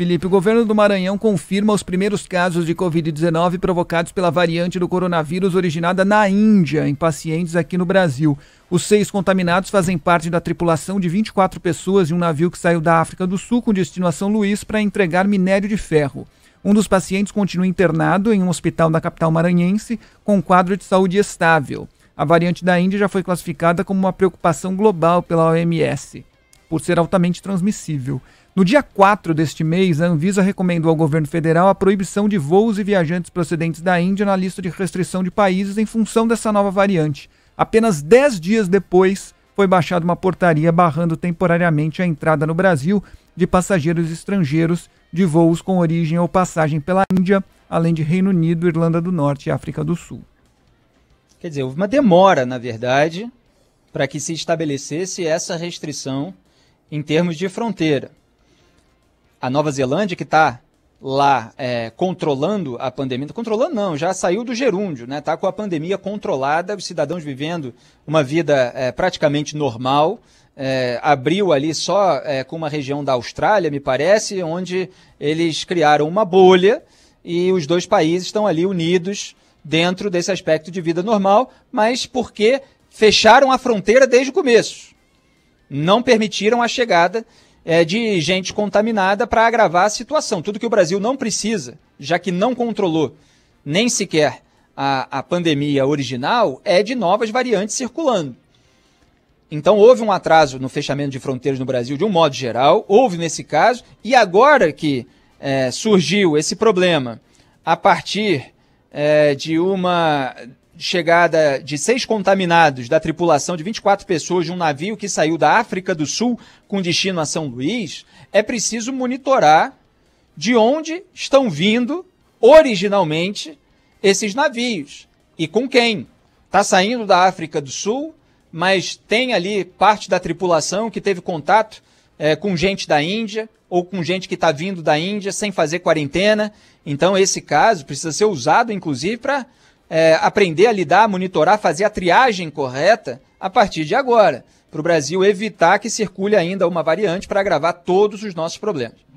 Felipe, o governo do Maranhão confirma os primeiros casos de Covid-19 provocados pela variante do coronavírus originada na Índia, em pacientes aqui no Brasil. Os seis contaminados fazem parte da tripulação de 24 pessoas de um navio que saiu da África do Sul com destino a São Luís para entregar minério de ferro. Um dos pacientes continua internado em um hospital da capital maranhense com quadro de saúde estável. A variante da Índia já foi classificada como uma preocupação global pela OMS por ser altamente transmissível. No dia 4 deste mês, a Anvisa recomendou ao governo federal a proibição de voos e viajantes procedentes da Índia na lista de restrição de países em função dessa nova variante. Apenas 10 dias depois, foi baixada uma portaria barrando temporariamente a entrada no Brasil de passageiros estrangeiros de voos com origem ou passagem pela Índia, além de Reino Unido, Irlanda do Norte e África do Sul. Quer dizer, houve uma demora, na verdade, para que se estabelecesse essa restrição em termos de fronteira. A Nova Zelândia, que está lá é, controlando a pandemia, controlando não, já saiu do gerúndio, né? Está com a pandemia controlada, os cidadãos vivendo uma vida é, praticamente normal. É, abriu ali só é, com uma região da Austrália, me parece, onde eles criaram uma bolha e os dois países estão ali unidos dentro desse aspecto de vida normal, mas porque fecharam a fronteira desde o começo não permitiram a chegada é, de gente contaminada para agravar a situação. Tudo que o Brasil não precisa, já que não controlou nem sequer a, a pandemia original, é de novas variantes circulando. Então houve um atraso no fechamento de fronteiras no Brasil de um modo geral, houve nesse caso, e agora que é, surgiu esse problema a partir é, de uma chegada de seis contaminados da tripulação de 24 pessoas de um navio que saiu da África do Sul com destino a São Luís, é preciso monitorar de onde estão vindo originalmente esses navios e com quem. Está saindo da África do Sul, mas tem ali parte da tripulação que teve contato é, com gente da Índia ou com gente que está vindo da Índia sem fazer quarentena. Então, esse caso precisa ser usado, inclusive, para é, aprender a lidar, monitorar, fazer a triagem correta a partir de agora, para o Brasil evitar que circule ainda uma variante para agravar todos os nossos problemas.